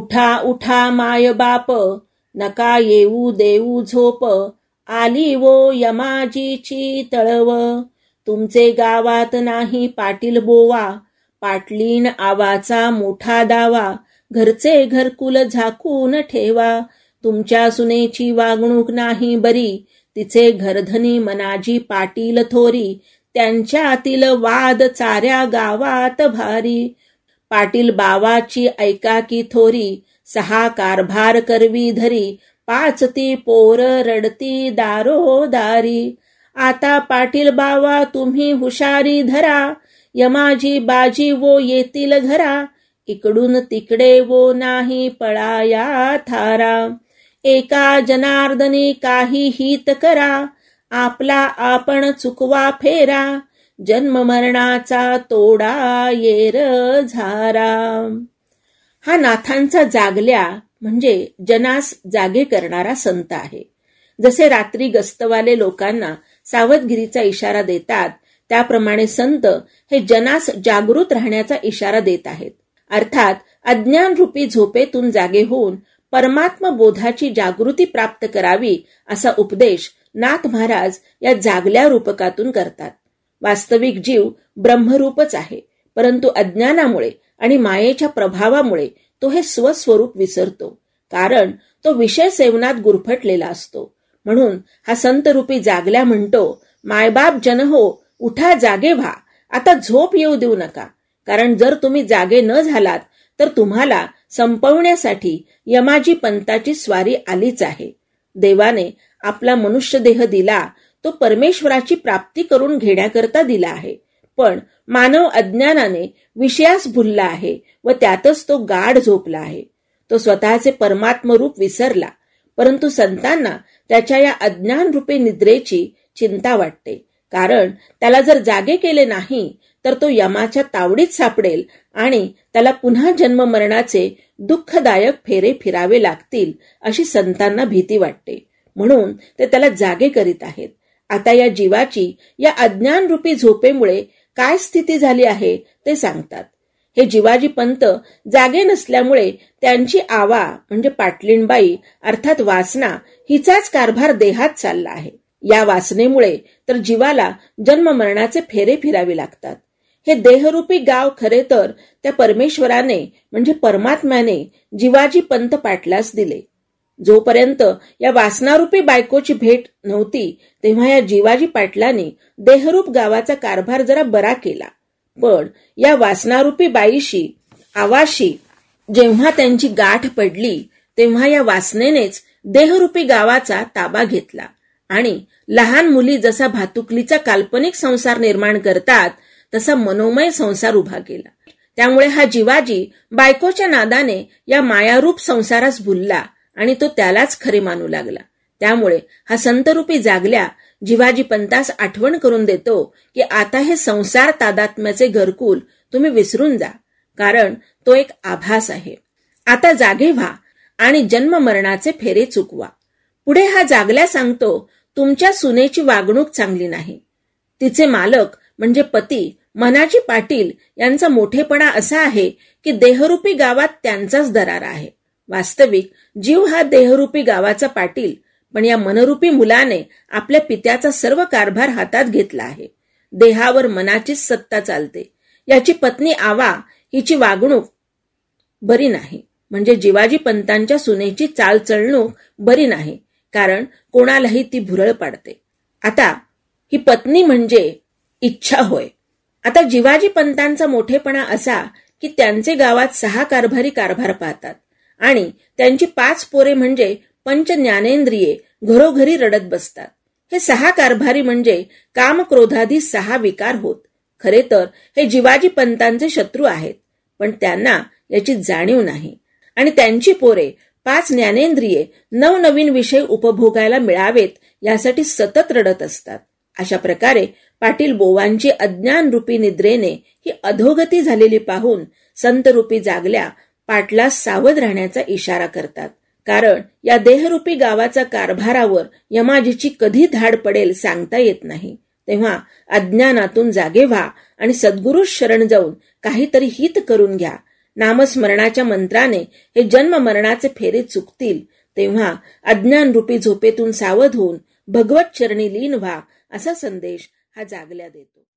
उठा उठा माय बाप नका येऊ देऊ झोप आली वो यमाजीची तळव तुमचे गावात नाही पाटील बोवा पाटलीन आवाचा मोठा दावा घरचे घरकुल झाकून ठेवा तुमच्या सुनेची वागणूक नाही बरी तिचे घरधनी मनाजी पाटील थोरी त्यांच्यातील वाद चाऱ्या गावात भारी पाटील बावाची की थोरी सहा कारभार करवी धरी पाच ती पोर रडती दारो दारी आता पाटील बावा तुम्ही हुशारी धरा यमाजी बाजी वो येतील घरा इकडून तिकडे वो नाही पळाया थारा एका जनार्दनी काही हित करा आपला आपण चुकवा फेरा जन्ममरणाचा तोडा येर झारा हा नाथांचा जागल्या म्हणजे जनास जागे करणारा संत आहे जसे रात्री गस्तवाले लोकांना सावधगिरीचा इशारा देतात त्याप्रमाणे संत हे जनास जागृत राहण्याचा इशारा देत आहेत अर्थात अज्ञान अज्ञानरूपी झोपेतून जागे होऊन परमात्म बोधाची जागृती प्राप्त करावी असा उपदेश नाथ महाराज या जागल्या रूपकातून करतात वास्तविक जीव ब्रह्मरूपच आहे परंतु अज्ञानामुळे आणि मायेच्या प्रभावामुळे तो हे स्वस्वरूप विसरतो कारण तो विषय सेवनात गुरफटलेला असतो म्हणून हा संतरूपी जागल्या म्हणतो मायबाप जन हो उठा जागे व्हा आता झोप येऊ देऊ नका कारण जर तुम्ही जागे न झालात तर तुम्हाला संपवण्यासाठी यमाजी पंताची स्वारी आलीच आहे देवाने आपला मनुष्य देह दिला तो परमेश्वराची प्राप्ती करून घेण्याकरता दिला आहे पण मानव अज्ञानाने विषयास भुलला आहे व त्यातच तो गाढ झोपला आहे तो स्वतःचे परमात्म रूप विसरला परंतु संतांना त्याच्या या अज्ञान रूपे निद्रेची चिंता वाटते कारण त्याला जर जागे केले नाही तर तो यमाच्या तावडीत सापडेल आणि त्याला पुन्हा जन्म मरणाचे दुःखदायक फेरे फिरावे लागतील अशी संतांना भीती वाटते म्हणून ते त्याला जागे करीत आहेत आता या जीवाची या अज्ञानरूपी झोपेमुळे काय स्थिती झाली आहे ते सांगतात हे जिवाजी पंत जागे नसल्यामुळे त्यांची आवा म्हणजे पाटलिणबाई अर्थात वासना हिचाच कारभार देहात चालला आहे या वासनेमुळे तर जीवाला जन्म मरणाचे फेरे फिरावे लागतात हे देहरूपी गाव खरे तर त्या परमेश्वराने म्हणजे परमात्म्याने जिवाजी पंत पाटलास दिले जोपर्यंत या वासनारूपी बायकोची भेट नव्हती तेव्हा या जीवाजी पाटलांनी देहरूप गावाचा कारभार जरा बरा केला पण या वासनारूपी बाईशी आवाशी जेव्हा त्यांची गाठ पडली तेव्हा या वासनेनेच देहरूपी गावाचा ताबा घेतला आणि लहान मुली जसा भातुकलीचा काल्पनिक संसार निर्माण करतात तसा मनोमय संसार उभा केला त्यामुळे हा जीवाजी बायकोच्या नादाने या मायारूप संसारास भुलला आणि तो त्यालाच खरे मानू लागला त्यामुळे हा संतरूपी जागल्या जिवाजी पंतास आठवण करून देतो की आता हे संसार तादात्म्याचे घरकुल तुम्ही विसरून जा कारण तो एक आभास आहे आता जागे व्हा आणि जन्म मरणाचे फेरे चुकवा पुढे हा जागल्या सांगतो तुमच्या सुनेची वागणूक चांगली नाही तिचे मालक म्हणजे पती मनाजी पाटील यांचा मोठेपणा असा आहे की देहरूपी गावात त्यांचाच दरारा आहे वास्तविक जीव हा देहरूपी गावाचा पाटील पण या मनरूपी मुलाने आपल्या पित्याचा सर्व कारभार हातात घेतला आहे देहावर मनाचीच सत्ता चालते याची पत्नी आवा हिची वागणूक बरी नाही म्हणजे जिवाजी पंतांच्या सुनेची चालचलणूक बरी नाही कारण कोणालाही ती भुरळ पाडते आता ही पत्नी म्हणजे इच्छा होय आता जिवाजी पंतांचा मोठेपणा असा की त्यांचे गावात सहा कारभारी कारभार पाहतात आणि त्यांची पाच पोरे म्हणजे पंच ज्ञानेंद्रिये घरोघरी रडत बसतात हे सहा कारभारी म्हणजे काम क्रोधाधी सहा विकार होत खरे तर हे जिवाजी पंतांचे शत्रू आहेत पण त्यांना याची जाणीव नाही आणि त्यांची पोरे पाच ज्ञानेंद्रिये नवनवीन विषय उपभोगायला मिळावेत यासाठी सतत रडत असतात अशा प्रकारे पाटील बोवांची अज्ञान रूपी निद्रेने ही अधोगती झालेली पाहून संतरूपी जागल्या पाटला सावध राहण्याचा इशारा करतात कारण या देहरूपी गावाचा कारभारावर यमाजीची कधी धाड पडेल सांगता येत नाही तेव्हा अज्ञानातून जागे व्हा आणि सद्गुरू शरण जाऊन काहीतरी हित करून घ्या नामस्मरणाच्या मंत्राने हे जन्म मरणाचे फेरे चुकतील तेव्हा अज्ञानरूपी झोपेतून सावध होऊन भगवत चरणी लीन व्हा असा संदेश हा जागल्या देतो